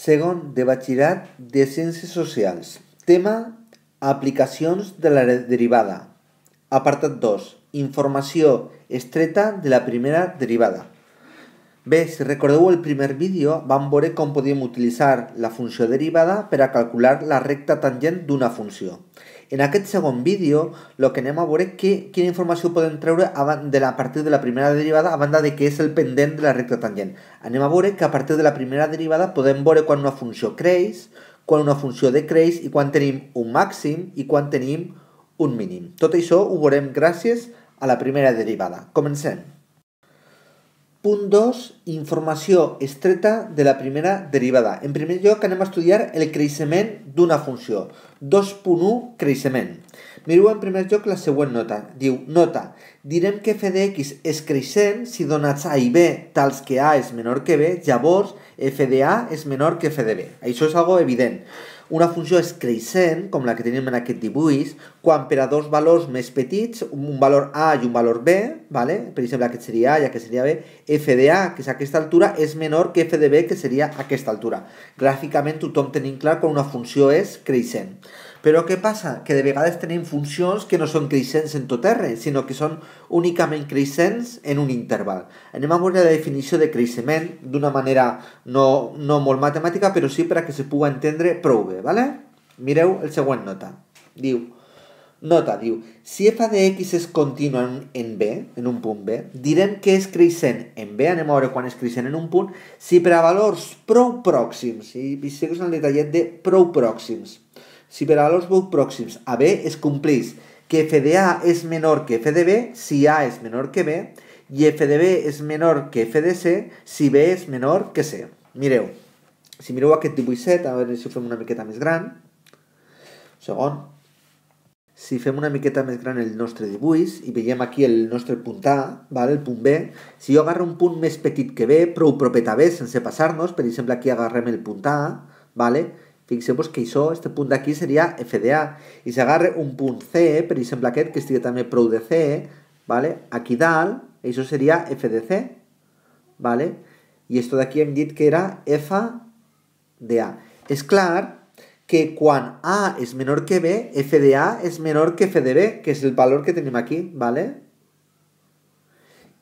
segon de batxillerat de Ciències Socials. Tema Aplicacions de la derivada. Apartat 2. Informació estreta de la primera derivada. Bé, si recordeu el primer vídeo, vam veure com podíem utilitzar la funció derivada per a calcular la recta tangent d'una funció. En aquest segon vídeo el que anem a veure és que, quina informació podem treure de la, a partir de la primera derivada a banda de que és el pendent de la recta tangent. Anem a veure que a partir de la primera derivada podem veure quan una funció creix, quan una funció decreix i quan tenim un màxim i quan tenim un mínim. Tot això ho veurem gràcies a la primera derivada. Comencem. Punt 2, informació estreta de la primera derivada. En primer lloc anem a estudiar el creixement d'una funció. 2.1, creixement. Mireu en primer lloc la següent nota. Diu, nota, direm que f de x és creixent si donats a i b tals que a és menor que b, llavors f de a és menor que f de b. Això és algo evident. Una funció és creixent, com la que tenim en aquest dibuix, quan per a dos valors més petits, un valor A i un valor B, vale? per exemple aquest seria A i aquest seria B, f de A, que és aquesta altura, és menor que f de B, que seria aquesta altura. Gràficament tothom tenim clar quan una funció és creixent. Però què passa? Que de vegades tenim funcions que no són creixents en tot R, sinó que són únicament creixents en un interval. Anem a veure la definició de creixement d'una manera no, no molt matemàtica, però sí per a que se pugui entendre prou bé, ¿vale? Mireu el següent nota. Diu, nota, diu, si f de x és contínua en B, en un punt B, direm que és creixent en B, anem a veure quan és creixent en un punt, si per a valors prou pròxims, i fixeu-vos en el detallet de prou pròxims, si per als veus pròxims a B es compleix que f de A és menor que f de B si A és menor que B i f de B és menor que f de C si B és menor que C. Mireu, si mireu aquest dibuixet, a veure si ho fem una miqueta més gran, segon, si fem una miqueta més gran el nostre dibuix i veiem aquí el nostre punt A, val? el punt B, si jo agarro un punt més petit que B, prou propet a B sense passar-nos, per exemple aquí agarrem el punt A, vale? ...fixemos pues, que hizo este F de A... FDA, se agarre un punto C, per en aquest, que estoy también prou de C, vale? aquí sería F sería FDC, vale? y esto de aquí en dit que era F de A. ...es claro... que cuando A es menor que B, F de A es menor que F B, que es el valor que tenemos aquí, vale?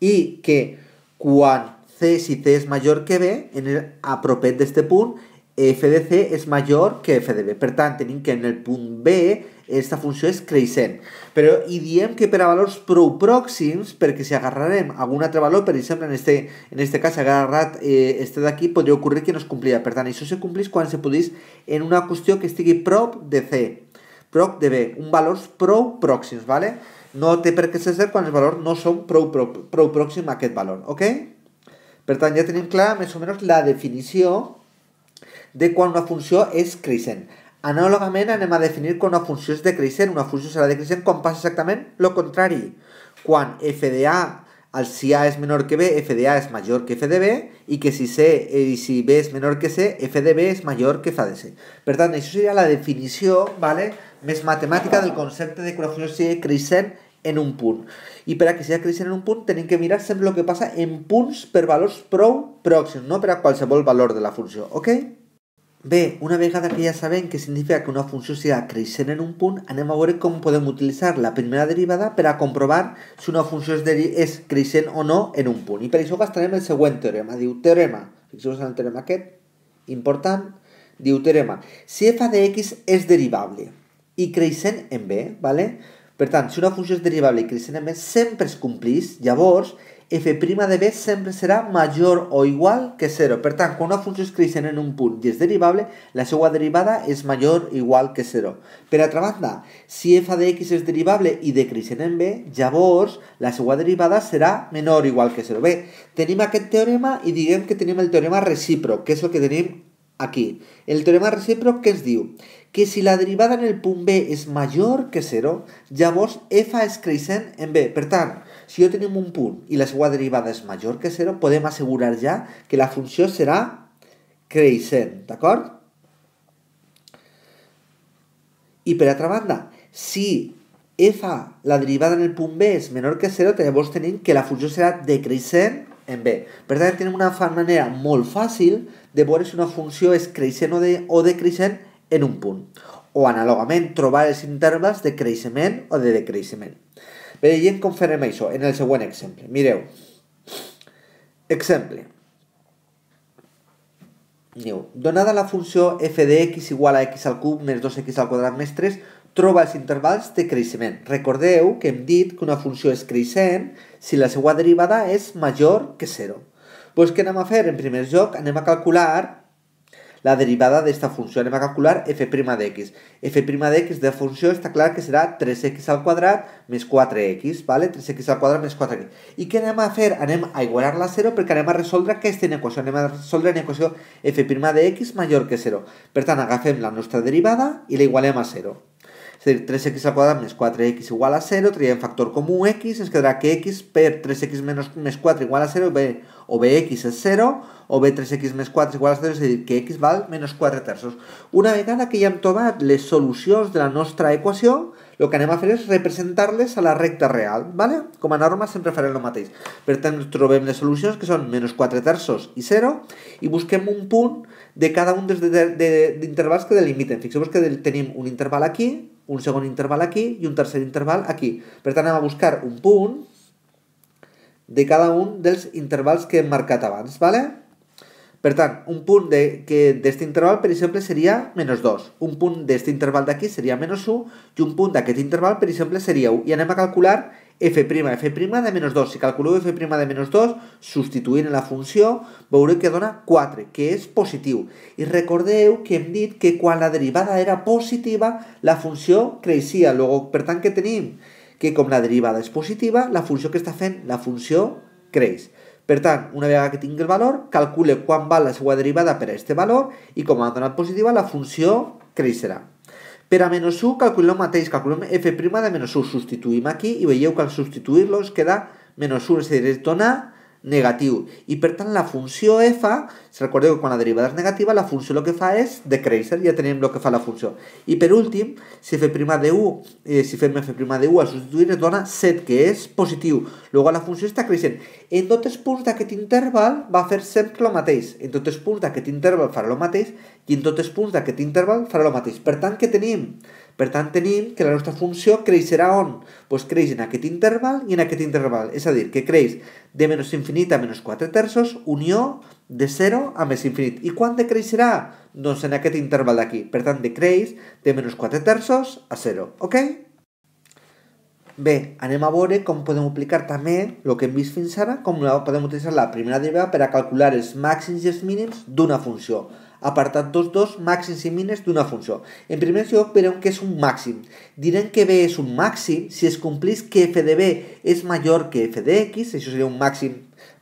...y que ...cuando C, si C es mayor que B, en el, a de este punto... FDC es mayor que FDB. Per tant, que en el punto B esta función es creciente. Pero, hi que para valores pro próximos, pero si agarrarem algún otro valor, por siempre en este, en este caso agarrat eh, de este aquí podria ocurrir que no es complia. Per tant, se complís cuando se podís en una cuestión que estigui prop de C, prop de B, un valor pro pròxims, ¿vale? No te per què ser cuando quan no son pro prou, a aquest valor, ok? Per ya ja tenim clar o menos la definición de quan una funció és creixent. Anàlogament anem a definir quan una funció és decreixent. Una funció serà decreixent quan passa exactament el contrari. Quan f de a al si a és menor que b, f de a és major que f de b i que si c eh, i si b és menor que c, f de b és major que f de c. Per tant, això seria la definició vale, més matemàtica del concepte de que una funció sigui creixent en un punt. I per a que sigui creixent en un punt tenim que mirar sempre el que passa en punts per valors prou pròxims, no per a qualsevol valor de la funció, ok? Bé, una vegada que ja sabem que significa que una funció sigui creixent en un punt, anem a veure com podem utilitzar la primera derivada per a comprovar si una funció és, és creixent o no en un punt. I per això gastarem el següent teorema. Diu teorema, fixeu-vos en el teorema aquest, important, diu teorema, si f de x és derivable i creixent en b, ¿vale? per tant, si una funció és derivable i creixent en b sempre es complís, llavors f' de b siempre será mayor o igual que 0. Por tanto, cuando una función es en un punto y es derivable, la segunda derivada es mayor o igual que 0. Pero, otra banda, si f de x es derivable y decreixent en b, ya vos la segunda derivada será menor o igual que 0. Ve, tenim el teorema y diguem que tenim el teorema recíproco, que es lo que tenemos aquí. El teorema recíproco ¿qué es diu? Que si la derivada en el punto B es mayor que 0, vos f es creciente en B. Por si jo tenim un punt i la seva derivada és major que 0, podem assegurar ja que la funció serà creixent, d'acord? I per altra banda, si f, la derivada en el punt b, és menor que 0, llavors tenim que la funció serà decreixent en b. Per tant, tenim una manera molt fàcil de veure si una funció és creixent o, de, o decreixent en un punt. O anàlogament, trobar els intervals de creixement o de decreixement. Veiem com farem això en el següent exemple. Mireu. Exemple. Diu, donada la funció f de x igual a x al cub més 2x al quadrat més 3, troba els intervals de creixement. Recordeu que hem dit que una funció és creixent si la seva derivada és major que 0. Doncs què anem a fer? En primer lloc, anem a calcular la derivada d'esta funció. Anem a calcular f' de x. f' d'x de funció està clar que serà 3x al quadrat més 4x, vale? 3x al quadrat més 4x. I què anem a fer? Anem a igualar-la a 0 perquè anem a resoldre aquesta inequació. Anem a resoldre una equació f' de x major que 0. Per tant, agafem la nostra derivada i la igualem a 0. Es decir, 3x al cuadrado menos 4x igual a 0, un factor común x, que quedará que x per 3x menos 4 igual a 0, o bx es 0, o b 3x menos 4 igual a 0, es decir, que x vale menos 4 terzos. Una vez que ya hem tomado las soluciones de la ecuación, lo lo que haremos a fer és a la recta real, ¿vale? como a norma sempre farem lo mateix. nuestro tant, trobem soluciones, que son menos 4 terzos y 0 y busquemos un punto de cada uno de, de, que delimiten. Fijemos que tenemos un intervalo aquí, un segon interval aquí i un tercer interval aquí. Per tant, anem a buscar un punt de cada un dels intervals que hem marcat abans, ¿vale? Per tant, un punt d'aquest interval, per exemple, seria menys 2. Un punt d'aquest interval d'aquí seria menys 1 i un punt d'aquest interval, per exemple, seria 1. I anem a calcular f', f' de menys 2. Si calculeu f' de menys 2, substituint en la funció, veureu que dona 4, que és positiu. I recordeu que hem dit que quan la derivada era positiva, la funció creixia. Logo, per tant, que tenim? Que com la derivada és positiva, la funció que està fent? La funció creix. Per tant, una vegada que tingui el valor, calcule quan val la seva derivada per a aquest valor i com ha donat positiva, la funció creixerà. Per a menys 1 calculem el mateix, calculem f' de menys 1, substituïm aquí i veieu que al substituir-lo ens queda menys 1, és a dir, és donar negatiu. I per tant la funció f, recordeu que quan la derivada és negativa la funció el que fa és decreixer, ja tenim el que fa la funció. I per últim, si f' de u, eh, si fem f' de u a substituir es dona 7, que és positiu. Llavors la funció està creixent. En tots els punts d'aquest interval va fer sempre el mateix. En tots els punts d'aquest interval farà el mateix i en tots els punts d'aquest interval farà el mateix. Per tant, que tenim? Per tant, tenim que la nostra funció creixerà on? Doncs creix en aquest interval i en aquest interval. És a dir, que creix de menys infinit a menys 4 terços, unió de 0 a més infinit. I quan decreixerà? Doncs en aquest interval d'aquí. Per tant, decreix de menys 4 terços a 0. Ok? Bé, anem a veure com podem aplicar també el que hem vist fins ara, com podem utilitzar la primera derivada per a calcular els màxims i els mínims d'una funció apartat 2.2, màxims i mínims d'una funció. En primer lloc, veurem què és un màxim. Direm que b és un màxim si es complís que f de b és major que f de x, això seria un màxim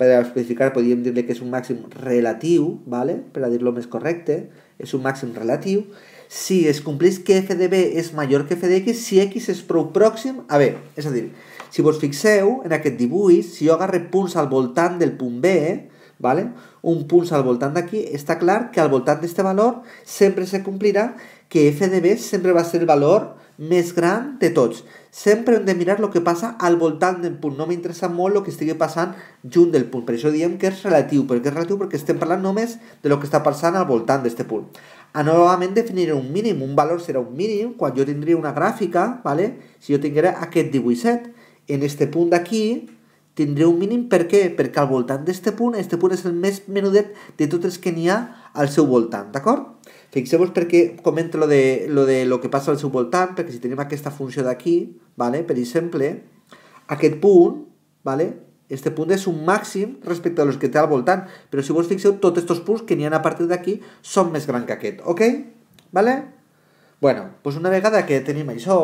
per especificar podríem dir-li que és un màxim relatiu, vale? per a dir-lo més correcte, és un màxim relatiu, si es complís que f de b és major que f de x, si x és prou pròxim a b. És a dir, si vos fixeu en aquest dibuix, si jo agarre punts al voltant del punt b, eh? ¿vale? un puls al voltant d'aquí, està clar que al voltant d'aquest valor sempre se complirà que f de b sempre va ser el valor més gran de tots. Sempre hem de mirar el que passa al voltant del punt. No m'interessa molt el que estigui passant junt del punt. Per això diem que és relatiu. Perquè és relatiu? Perquè estem parlant només de lo que està passant al voltant d'aquest punt. Anòmalament definiré un mínim. Un valor serà un mínim quan jo tindria una gràfica, ¿vale? si jo tinguera aquest 18 en este punt d'aquí, tindré un mínim per què? Perquè al voltant d'este punt, este punt és el més menudet de tots els que n'hi ha al seu voltant, d'acord? Fixeu-vos perquè comento lo de, lo de lo que passa al seu voltant, perquè si tenim aquesta funció d'aquí, vale? per exemple, aquest punt, vale? este punt és un màxim respecte a los que té al voltant, però si vos fixeu, tots aquests punts que n'hi ha a partir d'aquí són més grans que aquest, ok? Vale? Bueno, doncs pues una vegada que tenim això,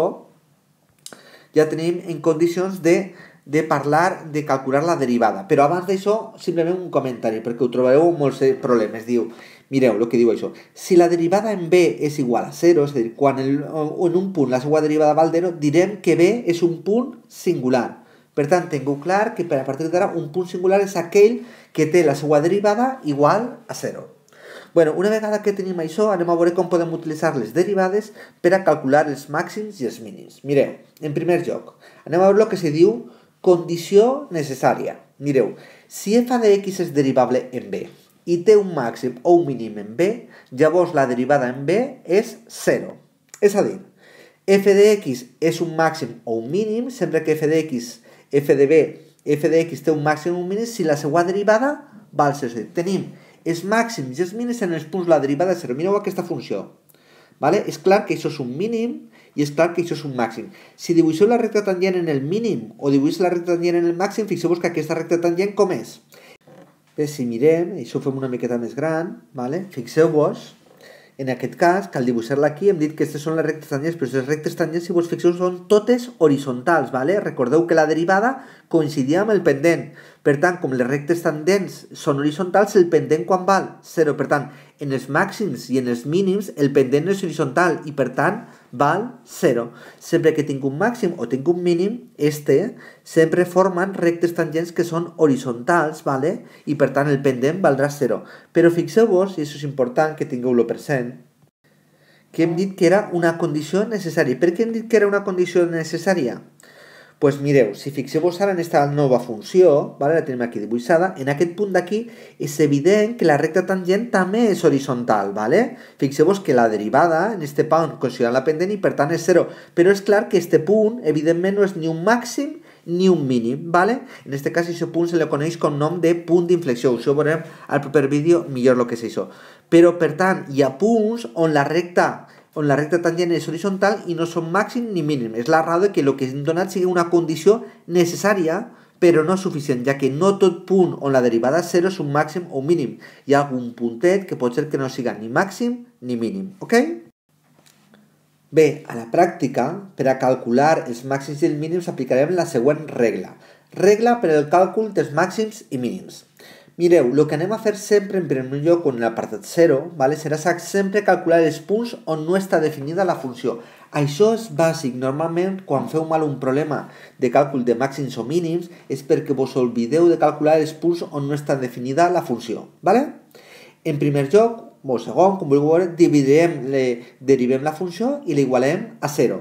ja tenim en condicions de de parlar de calcular la derivada. Però abans d'això, simplement un comentari, perquè ho trobareu en molts eh, problemes. Diu, mireu el que diu això. Si la derivada en b és igual a 0, és a dir, quan el, en un punt la seva derivada val 0, direm que b és un punt singular. Per tant, tingueu clar que per a partir d'ara un punt singular és aquell que té la seva derivada igual a 0. Bueno, una vegada que tenim això, anem a veure com podem utilitzar les derivades per a calcular els màxims i els mínims. Mireu, en primer lloc, anem a veure el que se diu Condició necessària. Mireu, si f de x és derivable en b i té un màxim o un mínim en b, llavors la derivada en b és 0. És a dir, f de x és un màxim o un mínim sempre que f de x, f de b, f de x té un màxim o un mínim si la seva derivada val 0. Tenim els màxims i els mínims en els punts la derivada 0. Mireu aquesta funció. ¿vale? Es clar que això és un mínim i és clar que això és un màxim. Si dibuixeu la recta tangent en el mínim o dibuixeu la recta tangent en el màxim, fixeu-vos que aquesta recta tangent com és? Bé, si mirem, això ho fem una miqueta més gran, ¿vale? fixeu-vos en aquest cas, cal dibuixar-la aquí, hem dit que aquestes són les rectes tangents, però les rectes tangents, si vos fixeu, són totes horitzontals, ¿vale? recordeu que la derivada coincidia amb el pendent. Per tant, com les rectes tangents són horitzontals, el pendent quan val? 0. Per tant, en els màxims i en els mínims, el pendent no és horitzontal i, per tant, val 0. Sempre que tinc un màxim o tinc un mínim, este sempre formen rectes tangents que són horitzontals, vale? i per tant el pendent valdrà 0. Però fixeu-vos, i això és important que tingueu-lo present, que hem dit que era una condició necessària. Per què hem dit que era una condició necessària? Pues mire, si fixemos ahora en esta nueva función, vale? la tenemos aquí dibujada. en punto de aquí es evidente que la recta tangente també es horizontal, Vale? Fixemos que la derivada en este punt considera la pendiente i per tant es 0, però és que este punto evidentemente no es ni un máximo ni un mínimo, ¿vale? En este caso ese punto se lo coneix con nom de punto d'inflexió. inflexión ho al primer vídeo mejor lo que se hizo. Pero per ya hi la recta on la recta tangent és horitzontal i no són màxim ni mínim. És la raó de que el que hem donat sigui una condició necessària però no suficient, ja que no tot punt on la derivada és 0 és un màxim o un mínim. Hi ha algun puntet que pot ser que no siga ni màxim ni mínim, ok? Bé, a la pràctica, per a calcular els màxims i els mínims aplicarem la següent regla. Regla per al càlcul dels màxims i mínims. Mireu, el que anem a fer sempre en primer lloc en l'apartat 0 vale, serà sempre calcular els punts on no està definida la funció. Això és bàsic. Normalment, quan feu mal un problema de càlcul de màxims o mínims és perquè vos oblideu de calcular els punts on no està definida la funció. Vale? En primer lloc, o segon, com vulgueu veure, dividirem, le, derivem la funció i l'igualem a 0.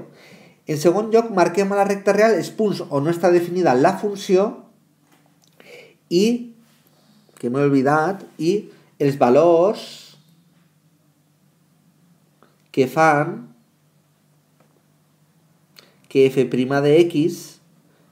En segon lloc, marquem a la recta real els punts on no està definida la funció i que m'he oblidat, i els valors que fan que f' de x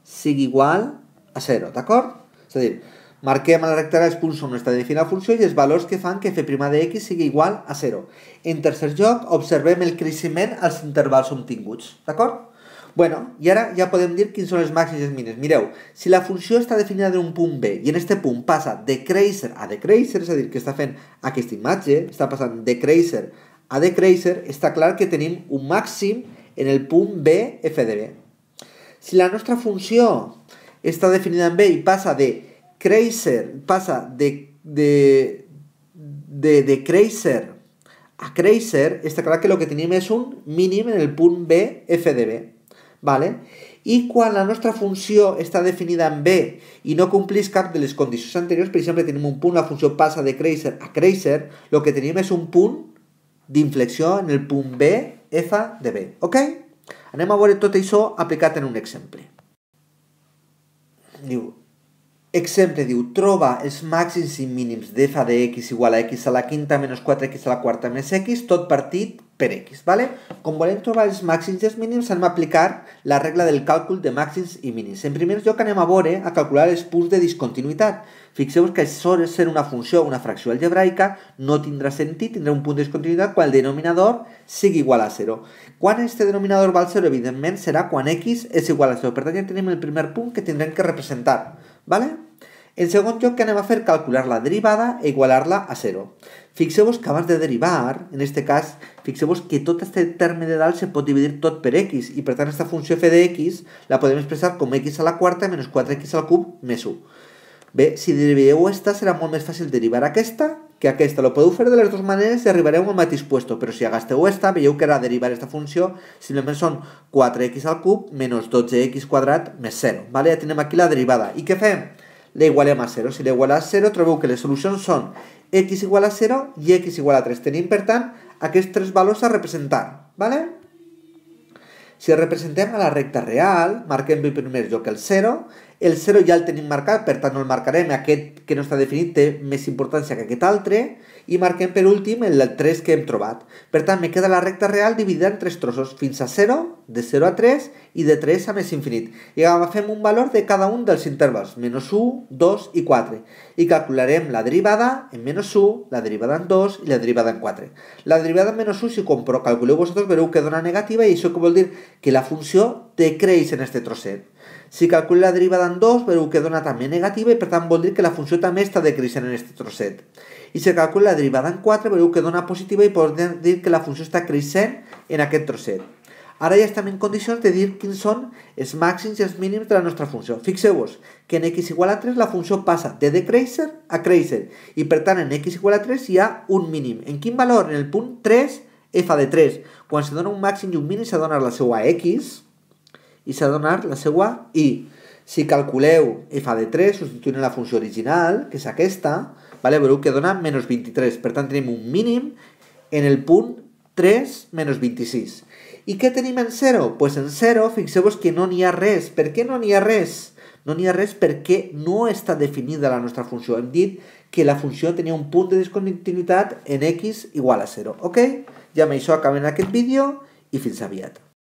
sigui igual a 0, d'acord? És a dir, marquem a la recta els punts on està definida la funció i els valors que fan que f' de x sigui igual a 0. En tercer lloc, observem el creixement als intervals obtinguts, d'acord? Bueno, y ahora ya podemos decir quién son los máximos y los mínimos. Mireu, si la función está definida en un punto B y en este punto pasa de decreixer a de es decir, que que está aquí este imagen, está pasando de decreixer a decracer, está claro que tenemos un máximo en el punto B, f Si la nuestra función está definida en B y pasa de creixer, pasa de, de, a creixer, está claro que lo que tenemos es un mínimo en el punto B, f vale? i quan la nostra funció està definida en B i no complís cap de les condicions anteriors, per exemple, tenim un punt, la funció passa de creixer a creixer, el que tenim és un punt d'inflexió en el punt B, f de B. Ok? Anem a veure tot això aplicat en un exemple. Diu, exemple, diu, troba els màxims i mínims d'f de x igual a x a la quinta menys 4x a la quarta més x, tot partit per x, ¿vale? Com volem trobar els màxims i els mínims, anem a aplicar la regla del càlcul de màxims i mínims. En primer lloc anem a veure, a calcular els punts de discontinuïtat. Fixeu-vos que això de ser una funció, una fracció algebraica, no tindrà sentit, tindrà un punt de discontinuïtat quan el denominador sigui igual a 0. Quan aquest denominador val 0, evidentment, serà quan x és igual a 0. Per tant, ja tenim el primer punt que tindrem que representar, ¿vale? En segon lloc, que anem a fer calcular la derivada i e igualar-la a 0. Fixeu-vos que abans de derivar, en aquest cas, fixeu-vos que tot aquest terme de dalt se pot dividir tot per x, i per tant aquesta funció f de x la podem expressar com x a la quarta menys 4x al cub més 1. Bé, si deriveu aquesta serà molt més fàcil derivar aquesta que aquesta. Lo podeu fer de les dues maneres i arribareu al mateix puesto, però si agasteu aquesta, veieu que ara derivar aquesta funció simplement són 4x al cub menys 12x quadrat més 0. Vale? Ja tenim aquí la derivada. I què fem? la igualem a 0. Si la igualem a 0, trobeu que les solucions són x igual a 0 i x igual a 3. Tenim, per tant, aquests tres valors a representar. ¿vale? Si representem a la recta real, marquem en primer lloc el 0, el 0 ja el tenim marcat, per tant no el marcarem, aquest que no està definit té més importància que aquest altre, i i marquem per últim el 3 que hem trobat. Per tant, me queda la recta real dividida en tres trossos, fins a 0, de 0 a 3 i de 3 a més infinit. I agafem un valor de cada un dels intervals, menys 1, 2 i 4. I calcularem la derivada en menys 1, la derivada en 2 i la derivada en 4. La derivada en menys 1, si calculeu vosaltres, veureu que dona negativa i això que vol dir que la funció Decreís en este trozo. Si calculo la derivada en 2, veo que dona también negativa y per tanto, a que la función también está decreciendo en este troset. Y si calcula la derivada en 4, veo que dona positiva Y puedo decir que la función está creciendo en aquel troset. Ahora ya estamos en condiciones de decir quién son los máximos y los mínimos de nuestra función. función. que en x igual a 3 la función pasa de decrease a crecer y pertan en x igual a 3 y a un mínimo. En qué valor? En el punto 3, f de 3. Cuando se dona un máximo y un mínimo, se dona la a x, i s'ha de donar la seva i. Si calculeu f de 3 substituint la funció original, que és aquesta, vale? veureu que dona menys 23. Per tant, tenim un mínim en el punt 3 menys 26. I què tenim en 0? Doncs pues en 0, fixeu-vos que no n'hi ha res. Per què no n'hi ha res? No n'hi ha res perquè no està definida la nostra funció. Hem dit que la funció tenia un punt de discontinuïtat en x igual a 0. Ok? Ja amb això acabem aquest vídeo i fins aviat.